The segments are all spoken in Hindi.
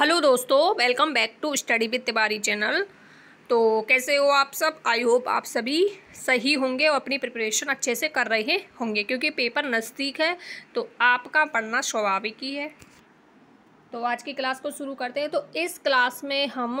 हेलो दोस्तों welcome back to study with Tiwari channel तो कैसे हो आप सब आई होप आप सभी सही होंगे और अपनी प्रिपरेशन अच्छे से कर रहे होंगे क्योंकि पेपर नज़दीक है तो आपका पढ़ना स्वाभाविक ही है तो आज की क्लास को शुरू करते हैं तो इस क्लास में हम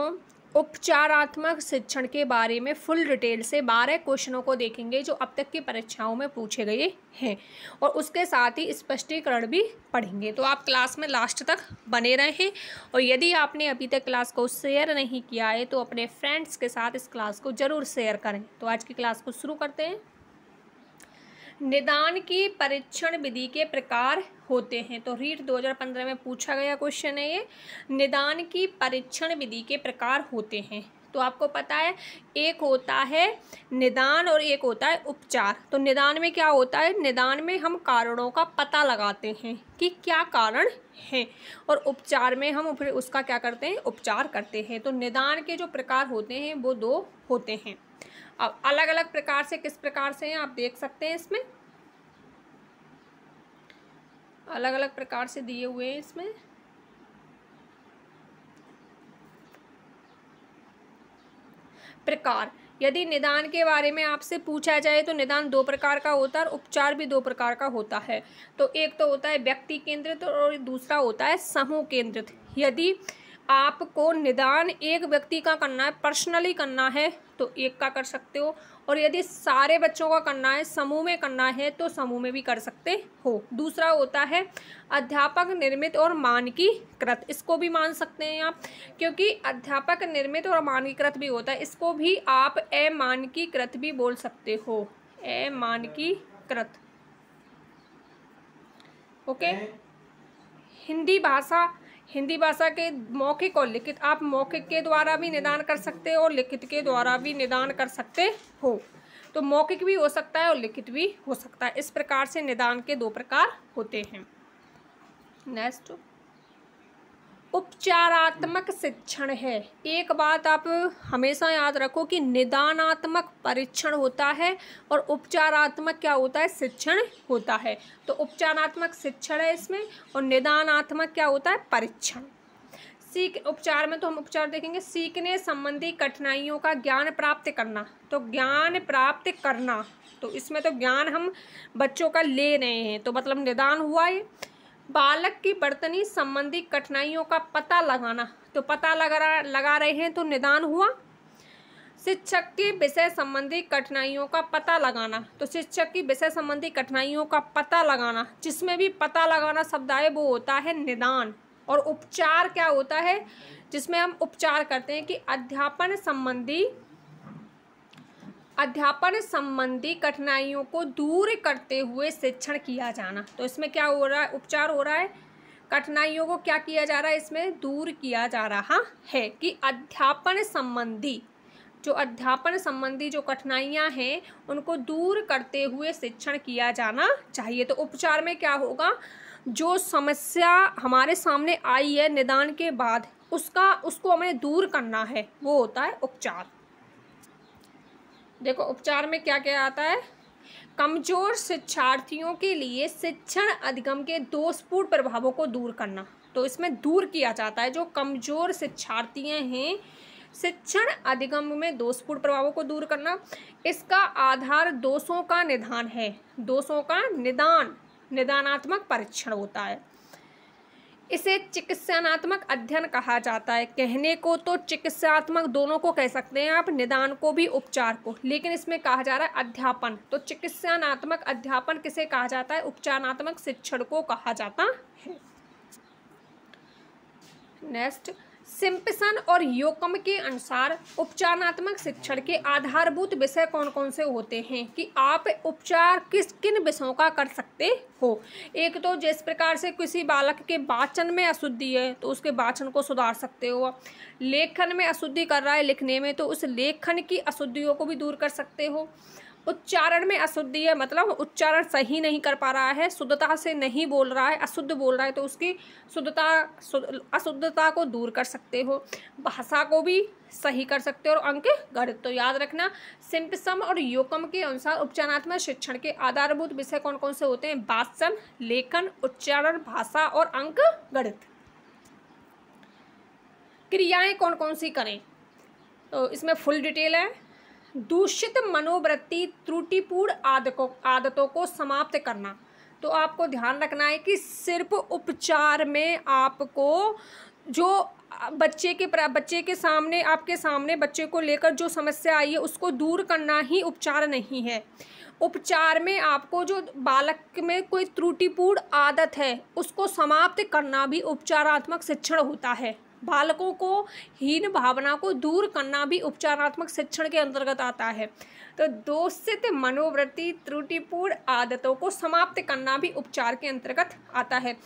उपचारात्मक शिक्षण के बारे में फुल डिटेल से बारह क्वेश्चनों को देखेंगे जो अब तक की परीक्षाओं में पूछे गए हैं और उसके साथ ही स्पष्टीकरण भी पढ़ेंगे तो आप क्लास में लास्ट तक बने रहें और यदि आपने अभी तक क्लास को शेयर नहीं किया है तो अपने फ्रेंड्स के साथ इस क्लास को ज़रूर शेयर करें तो आज की क्लास को शुरू करते हैं निदान की परीक्षण विधि के प्रकार होते हैं तो रीट 2015 में पूछा गया क्वेश्चन है ये निदान की परीक्षण विधि के प्रकार होते हैं तो आपको पता है एक होता है निदान और एक होता है उपचार तो निदान में क्या होता है निदान में हम कारणों का पता लगाते हैं कि क्या कारण है और उपचार में हम फिर उसका क्या करते हैं उपचार करते हैं तो निदान के जो प्रकार होते हैं वो दो होते हैं अब अलग अलग प्रकार से किस प्रकार से हैं आप देख सकते हैं इसमें अलग अलग प्रकार से दिए हुए हैं इसमें प्रकार यदि निदान के बारे में आपसे पूछा जाए तो निदान दो प्रकार का होता है और उपचार भी दो प्रकार का होता है तो एक तो होता है व्यक्ति केंद्रित और दूसरा होता है समूह केंद्रित यदि आपको निदान एक व्यक्ति का करना है पर्सनली करना है तो एक का कर सकते हो और यदि सारे बच्चों का करना है समूह में करना है तो समूह में भी कर सकते हो दूसरा होता है अध्यापक निर्मित और मानकीकृत इसको भी मान सकते हैं आप क्योंकि अध्यापक निर्मित और मानकीकृत भी होता है इसको भी आप ए मानकीकृत भी बोल सकते हो मानकीकृत ओके हिंदी भाषा हिंदी भाषा के मौखिक और लिखित आप मौखिक के द्वारा भी निदान कर सकते हो और लिखित के द्वारा भी निदान कर सकते हो तो मौखिक भी हो सकता है और लिखित भी हो सकता है इस प्रकार से निदान के दो प्रकार होते हैं नेक्स्ट उपचारात्मक शिक्षण है एक बात आप हमेशा याद रखो कि निदानात्मक परीक्षण होता है और उपचारात्मक क्या होता है शिक्षण होता है तो उपचारात्मक शिक्षण है इसमें और निदानात्मक क्या होता है परीक्षण सीख उपचार में तो हम उपचार देखेंगे सीखने संबंधी कठिनाइयों का ज्ञान प्राप्त करना तो ज्ञान प्राप्त करना तो इसमें तो ज्ञान हम बच्चों का ले रहे हैं तो मतलब निदान हुआ है बालक की बर्तनी संबंधी कठिनाइयों का पता लगाना तो पता लगा लगा रहे हैं तो निदान हुआ शिक्षक की विषय संबंधी कठिनाइयों का पता लगाना तो शिक्षक की विषय संबंधी कठिनाइयों का पता लगाना जिसमें भी पता लगाना शब्द आए वो होता है निदान और उपचार क्या होता है जिसमें हम उपचार करते हैं कि अध्यापन संबंधी अध्यापन संबंधी कठिनाइयों को दूर करते हुए शिक्षण किया जाना तो इसमें क्या हो रहा है उपचार हो रहा है कठिनाइयों को क्या किया जा रहा है इसमें दूर किया जा रहा है कि अध्यापन संबंधी जो अध्यापन संबंधी जो कठिनाइयां हैं उनको दूर करते हुए शिक्षण किया जाना चाहिए तो उपचार में क्या होगा जो समस्या हमारे सामने आई है निदान के बाद उसका उसको हमें दूर करना है वो होता है उपचार देखो उपचार में क्या क्या आता है कमजोर शिक्षार्थियों के लिए शिक्षण अधिगम के दोषपूर्ण प्रभावों को दूर करना तो इसमें दूर किया जाता है जो कमजोर शिक्षार्थी हैं शिक्षण अधिगम में दोषपूर्ण प्रभावों को दूर करना इसका आधार दोषों का निदान है दोषों का निदान निदानात्मक परीक्षण होता है इसे चिकित्सात्मक अध्ययन कहा जाता है कहने को तो चिकित्सात्मक दोनों को कह सकते हैं आप निदान को भी उपचार को लेकिन इसमें कहा जा रहा है अध्यापन तो चिकित्सात्मक अध्यापन किसे कहा जाता है उपचारात्मक शिक्षण को कहा जाता है नेक्स्ट सिंपसन और योकम के अनुसार उपचारात्मक शिक्षण के आधारभूत विषय कौन कौन से होते हैं कि आप उपचार किस किन विषयों का कर सकते हो एक तो जिस प्रकार से किसी बालक के वाचन में अशुद्धि है तो उसके वाचन को सुधार सकते हो लेखन में अशुद्धि कर रहा है लिखने में तो उस लेखन की अशुद्धियों को भी दूर कर सकते हो उच्चारण में अशुद्धि है मतलब उच्चारण सही नहीं कर पा रहा है शुद्धता से नहीं बोल रहा है अशुद्ध बोल रहा है तो उसकी शुद्धता अशुद्धता को दूर कर सकते हो भाषा को भी सही कर सकते हो और अंक गणित तो याद रखना सिंपसम और योकम के अनुसार उपचारात्मक शिक्षण के आधारभूत विषय कौन कौन से होते हैं वात्सम लेखन उच्चारण भाषा और अंक गणित क्रियाएँ कौन कौन सी करें तो इसमें फुल डिटेल है दूषित मनोवृत्ति त्रुटिपूर्ण आदतों आदतों को समाप्त करना तो आपको ध्यान रखना है कि सिर्फ उपचार में आपको जो बच्चे के बच्चे के सामने आपके सामने बच्चे को लेकर जो समस्या आई है उसको दूर करना ही उपचार नहीं है उपचार में आपको जो बालक में कोई त्रुटिपूर्ण आदत है उसको समाप्त करना भी उपचारात्मक शिक्षण होता है बालकों को हीन भावना को दूर करना भी उपचारात्मक शिक्षण के अंतर्गत आता है तो दोषित मनोवृत्ति त्रुटिपूर्ण आदतों को समाप्त करना भी उपचार के अंतर्गत आता है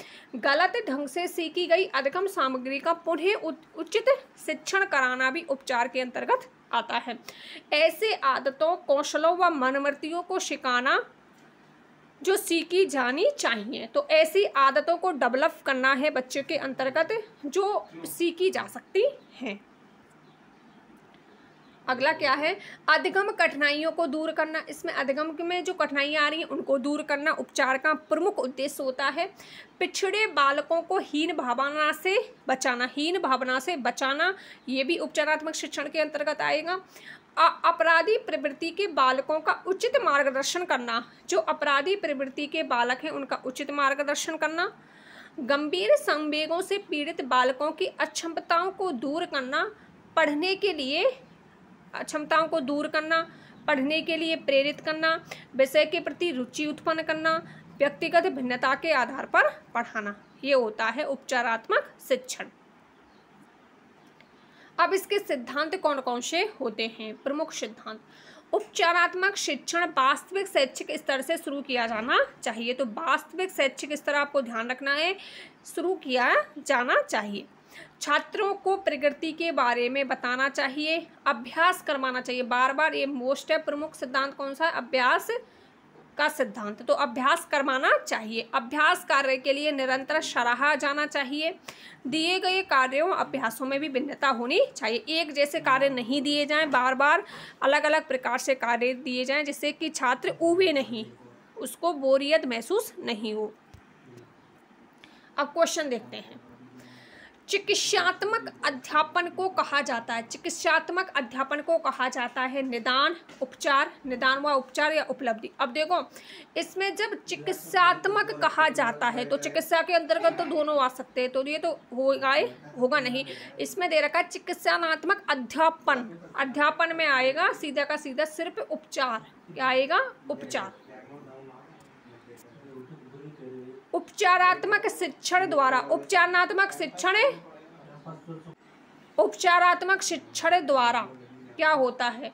गलत ढंग से सीखी गई अधिगम सामग्री का पुनः उचित शिक्षण कराना भी उपचार के अंतर्गत आता है ऐसे आदतों कौशलों व मनोवृत्तियों को सिखाना जो सीखी जानी चाहिए तो ऐसी आदतों को डेवलप करना है बच्चों के अंतर्गत जो सीखी जा सकती हैं अगला क्या है अधिगम कठिनाइयों को दूर करना इसमें अधिगम में जो कठिनाइयाँ आ रही हैं उनको दूर करना उपचार का प्रमुख उद्देश्य होता है पिछड़े बालकों को हीन भावना से बचाना हीन भावना से बचाना ये भी उपचारात्मक शिक्षण के अंतर्गत आएगा अपराधी प्रवृत्ति के बालकों का उचित मार्गदर्शन करना जो अपराधी प्रवृत्ति के बालक हैं उनका उचित मार्गदर्शन करना गंभीर संवेगों से पीड़ित बालकों की अक्षमताओं को दूर करना पढ़ने के लिए अक्षमताओं को दूर करना पढ़ने के लिए प्रेरित करना विषय के प्रति रुचि उत्पन्न करना व्यक्तिगत भिन्नता के आधार पर पढ़ाना ये होता है उपचारात्मक शिक्षण अब इसके सिद्धांत कौन कौन से होते हैं प्रमुख सिद्धांत उपचारात्मक शिक्षण वास्तविक शैक्षिक स्तर से शुरू किया जाना चाहिए तो वास्तविक शैक्षिक स्तर आपको ध्यान रखना है शुरू किया जाना चाहिए छात्रों को प्रकृति के बारे में बताना चाहिए अभ्यास करवाना चाहिए बार बार ये मोस्ट है प्रमुख सिद्धांत कौन सा है अभ्यास का सिद्धांत तो अभ्यास करवाना चाहिए अभ्यास कार्य के लिए निरंतर सराहा जाना चाहिए दिए गए कार्यों अभ्यासों में भी भिन्नता होनी चाहिए एक जैसे कार्य नहीं दिए जाएं बार बार अलग अलग प्रकार से कार्य दिए जाएं जिससे कि छात्र ऊबे नहीं उसको बोरियत महसूस नहीं हो अब क्वेश्चन देखते हैं चिकित्सात्मक अध्यापन को कहा जाता है चिकित्सात्मक अध्यापन को कहा जाता है निदान उपचार निदान व उपचार या उपलब्धि अब देखो इसमें जब चिकित्सात्मक कहा जाता है तो चिकित्सा के अंतर्गत तो दोनों आ सकते हैं तो ये तो होगा ही होगा नहीं इसमें दे रखा है चिकित्सात्मक अध्यापन अध्यापन में आएगा सीधा का सीधा सिर्फ उपचार क्या आएगा उपचार उपचारात्मक शिक्षण द्वारा उपचारात्मक शिक्षण उपचारात्मक शिक्षण द्वारा क्या होता है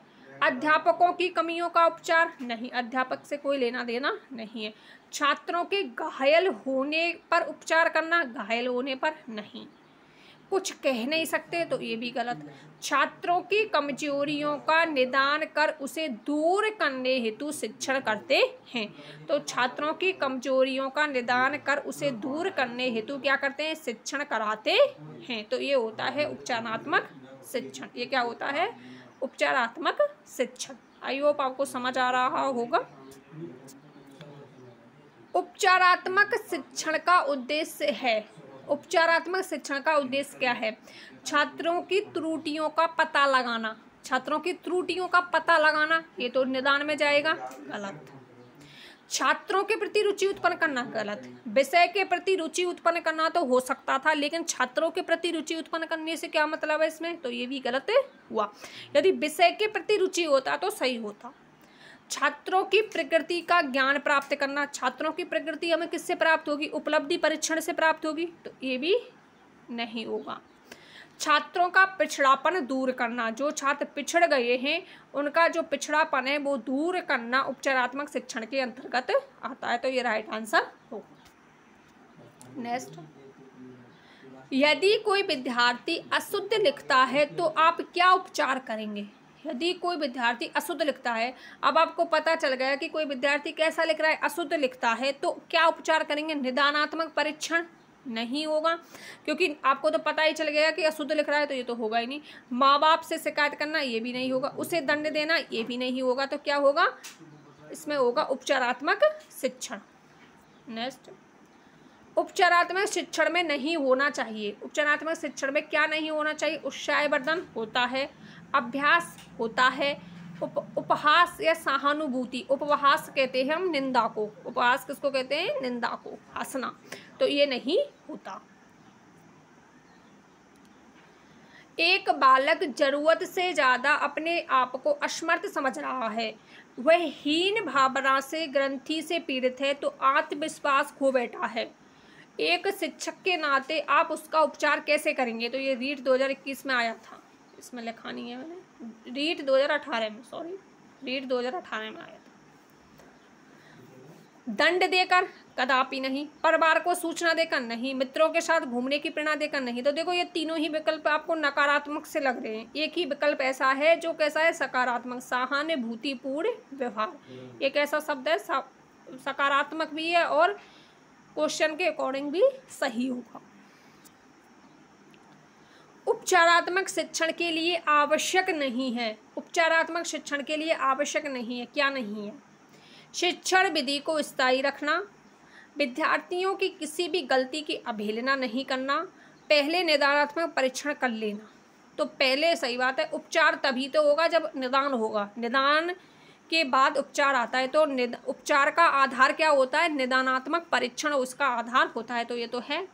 अध्यापकों की कमियों का उपचार नहीं अध्यापक से कोई लेना देना नहीं है छात्रों के घायल होने पर उपचार करना घायल होने पर नहीं कुछ कह नहीं सकते तो ये भी गलत छात्रों की कमजोरियों का निदान कर उसे दूर करने हेतु शिक्षण करते हैं तो छात्रों की कमजोरियों का निदान कर उसे दूर करने हेतु क्या करते हैं शिक्षण कराते हैं तो ये होता है उपचारात्मक शिक्षण ये क्या होता है उपचारात्मक शिक्षण आई होप आपको समझ आ रहा होगा उपचारात्मक शिक्षण का उद्देश्य है उपचारात्मक शिक्षण का उद्देश्य क्या है छात्रों की त्रुटियों का पता लगाना छात्रों की त्रुटियों का पता लगाना ये तो निदान में जाएगा गलत छात्रों के प्रति रुचि उत्पन्न करना गलत विषय के प्रति रुचि उत्पन्न करना तो हो सकता था लेकिन छात्रों के प्रति रुचि उत्पन्न करने से क्या मतलब है इसमें तो ये भी गलत हुआ यदि विषय के प्रति रुचि होता तो सही होता छात्रों की प्रकृति का ज्ञान प्राप्त करना छात्रों की प्रकृति हमें किससे प्राप्त होगी उपलब्धि परीक्षण से प्राप्त होगी तो ये भी नहीं होगा छात्रों का पिछड़ापन दूर करना जो छात्र पिछड़ गए हैं उनका जो पिछड़ापन है वो दूर करना उपचारात्मक शिक्षण के अंतर्गत आता है तो ये राइट आंसर होगा नेक्स्ट यदि कोई विद्यार्थी अशुद्ध लिखता है तो आप क्या उपचार करेंगे यदि कोई विद्यार्थी अशुद्ध लिखता है अब आपको पता चल गया कि कोई विद्यार्थी कैसा लिख रहा है अशुद्ध लिखता है तो क्या उपचार करेंगे निदानात्मक परीक्षण नहीं होगा क्योंकि आपको तो पता ही चल गया कि अशुद्ध लिख रहा है तो ये तो होगा ही नहीं माँ बाप से शिकायत करना ये भी नहीं होगा उसे दंड देना ये भी नहीं होगा तो क्या होगा इसमें होगा उपचारात्मक शिक्षण नेक्स्ट उपचारात्मक शिक्षण में नहीं होना चाहिए उपचारात्मक शिक्षण में क्या नहीं होना चाहिए उत्साहवर्धन होता है अभ्यास होता है उप उपहास या सहानुभूति उपहास कहते हैं हम निंदा को उपहास किसको कहते हैं निंदा को हंसना तो ये नहीं होता एक बालक जरूरत से ज़्यादा अपने आप को असमर्थ समझ रहा है वह हीन भावना से ग्रंथि से पीड़ित है तो आत्मविश्वास खो बैठा है एक शिक्षक के नाते आप उसका उपचार कैसे करेंगे तो ये रीट 2021 में आया था इसमें लिखा नहीं है मैंने रीट 2018 में सॉरी रीट 2018 में आया था दंड देकर कदापि नहीं परिवार को सूचना देकर नहीं मित्रों के साथ घूमने की प्रेरणा देकर नहीं तो देखो ये तीनों ही विकल्प आपको नकारात्मक से लग रहे हैं एक ही विकल्प ऐसा है जो कैसा है सकारात्मक सहानुभूतिपूर्ण व्यवहार एक ऐसा शब्द है सकारात्मक भी है और क्वेश्चन के अकॉर्डिंग भी सही होगा उपचारात्मक शिक्षण के लिए आवश्यक नहीं है उपचारात्मक शिक्षण के लिए आवश्यक नहीं है क्या नहीं है शिक्षण विधि को स्थायी रखना विद्यार्थियों की किसी भी गलती की अवहेलना नहीं करना पहले निदानात्मक परीक्षण कर लेना तो पहले सही बात है उपचार तभी तो होगा जब निदान होगा निदान के बाद उपचार आता है तो उपचार का आधार क्या होता है निदानात्मक परीक्षण उसका आधार होता है तो ये तो है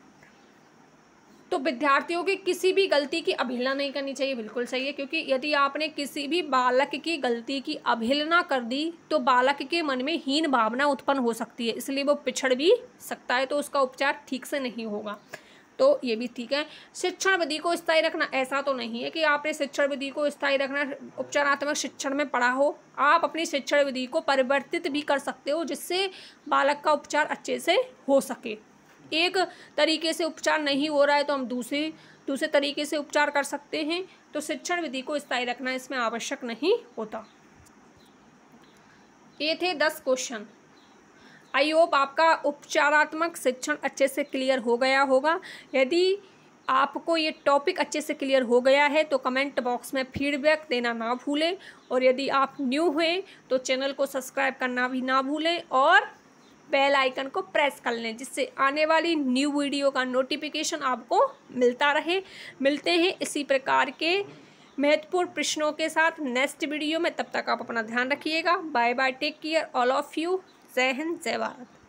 तो विद्यार्थियों की किसी भी गलती की अवहेलना नहीं करनी चाहिए बिल्कुल सही है क्योंकि यदि आपने किसी भी बालक की गलती की अवहेलना कर दी तो बालक के मन में हीन भावना उत्पन्न हो सकती है इसलिए वो पिछड़ भी सकता है तो उसका उपचार ठीक से नहीं होगा तो ये भी ठीक है शिक्षण विधि को स्थायी रखना ऐसा तो नहीं है कि आपने शिक्षण विधि को स्थायी रखना उपचारात्मक शिक्षण में पढ़ा हो आप अपनी शिक्षण विधि को परिवर्तित भी कर सकते हो जिससे बालक का उपचार अच्छे से हो सके एक तरीके से उपचार नहीं हो रहा है तो हम दूसरे दूसरे तरीके से उपचार कर सकते हैं तो शिक्षण विधि को स्थायी रखना इसमें आवश्यक नहीं होता ये थे दस क्वेश्चन आई होप आपका उपचारात्मक शिक्षण अच्छे से क्लियर हो गया होगा यदि आपको ये टॉपिक अच्छे से क्लियर हो गया है तो कमेंट बॉक्स में फीडबैक देना ना भूलें और यदि आप न्यू हैं तो चैनल को सब्सक्राइब करना भी ना भूलें और बेल आइकन को प्रेस कर लें जिससे आने वाली न्यू वीडियो का नोटिफिकेशन आपको मिलता रहे मिलते हैं इसी प्रकार के महत्वपूर्ण प्रश्नों के साथ नेक्स्ट वीडियो में तब तक आप अपना ध्यान रखिएगा bye bye take care all of you जय हिंद जय भारत